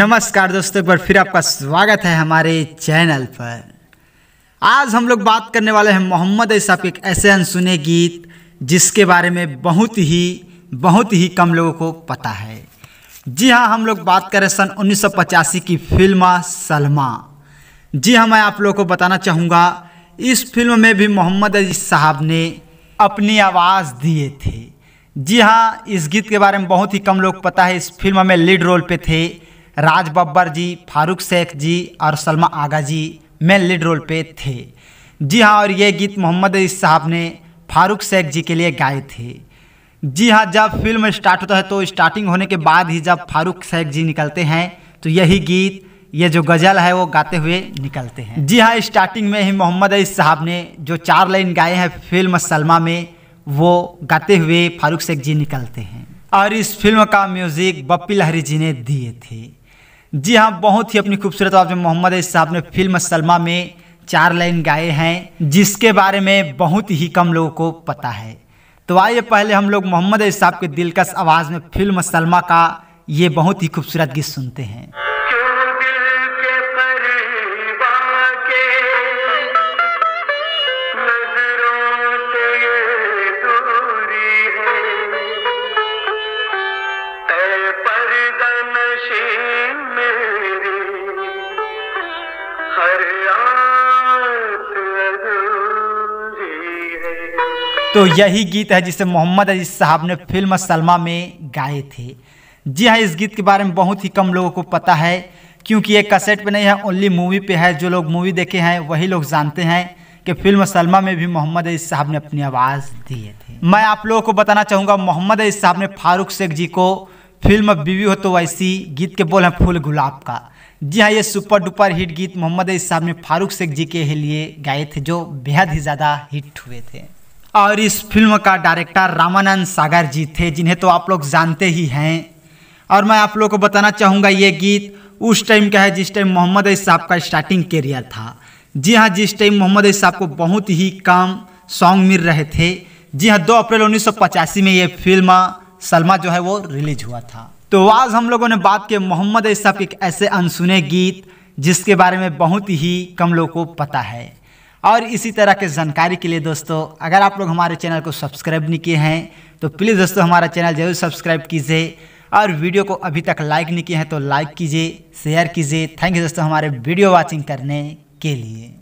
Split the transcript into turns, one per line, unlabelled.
नमस्कार दोस्तों एक बार फिर आपका स्वागत है हमारे चैनल पर आज हम लोग बात करने वाले हैं मोहम्मद ऐसा के एक ऐसे अनसुने गीत जिसके बारे में बहुत ही बहुत ही कम लोगों को पता है जी हाँ हम लोग बात करें सन उन्नीस की फिल्म सलमा जी हाँ मैं आप लोगों को बताना चाहूँगा इस फिल्म में भी मोहम्मद अजी साहब ने अपनी आवाज़ दिए थे जी हाँ इस गीत के बारे में बहुत ही कम लोग पता है इस फिल्म में लीड रोल पे थे राज बब्बर जी फारूक शेख जी और Salma Agha ji main lead role पे थे जी हाँ और ये गीत मोहम्मद अजीज साहब ने फारूक शेख जी के लिए गाए थे जी हाँ जब फिल्म स्टार्ट होता है तो स्टार्टिंग होने के बाद ही जब फारूक शेख जी निकलते हैं तो यही गीत ये जो गज़ल है वो गाते हुए निकलते हैं जी हाँ स्टार्टिंग में ही मोहम्मद अली साहब ने जो चार लाइन गाए हैं फिल्म सलमा में वो गाते हुए फारूक शेख जी निकलते हैं और इस फिल्म का म्यूज़िक बप्पी लहरी जी ने दिए थे जी हाँ बहुत ही अपनी खूबसूरत आवाज़ में मोहम्मद अली साहब ने फिल्म सलमा में चार लाइन गाए हैं जिसके बारे में बहुत ही कम लोगों को पता है तो आइए पहले हम लोग मोहम्मद अली साहब के दिलकश आवाज़ में फिल्म सलमा का ये बहुत ही खूबसूरत गीत सुनते हैं तो यही गीत है जिसे मोहम्मद अजीज साहब ने फिल्म सलमा में गाए थे जी हाँ इस गीत के बारे में बहुत ही कम लोगों को पता है क्योंकि ये कसेट पे नहीं है ओनली मूवी पे है जो लोग मूवी देखे हैं वही लोग जानते हैं कि फिल्म सलमा में भी मोहम्मद अजीज साहब ने अपनी आवाज़ दी थे मैं आप लोगों को बताना चाहूँगा मोहम्मद अजीज साहब ने फारूक शेख जी को फिल्म बीवी हो तो वैसी गीत के बोल हैं फूल गुलाब का जी हाँ ये सुपर डुपर हिट गीत मोहम्मद अली साहब ने फारूक शेख जी के लिए गाए थे जो बेहद ही ज़्यादा हिट हुए थे और इस फिल्म का डायरेक्टर रामानंद सागर जी थे जिन्हें तो आप लोग जानते ही हैं और मैं आप लोग को बताना चाहूँगा ये गीत उस टाइम का है जिस टाइम मोहम्मद अली साहब का स्टार्टिंग करियर था जी हाँ जिस टाइम मोहम्मद अली साहब को बहुत ही कम सॉन्ग मिल रहे थे जी हाँ दो अप्रैल उन्नीस में ये फिल्म सलमा जो है वो रिलीज हुआ था तो आज हम लोगों ने बात की मोहम्मद ऐसा के ऐसे अनसुने गीत जिसके बारे में बहुत ही कम लोगों को पता है और इसी तरह के जानकारी के लिए दोस्तों अगर आप लोग हमारे चैनल को सब्सक्राइब नहीं किए हैं तो प्लीज़ दोस्तों हमारा चैनल जरूर सब्सक्राइब कीजिए और वीडियो को अभी तक लाइक नहीं किए हैं तो लाइक कीजिए शेयर कीजिए थैंक यू दोस्तों हमारे वीडियो वॉचिंग करने के लिए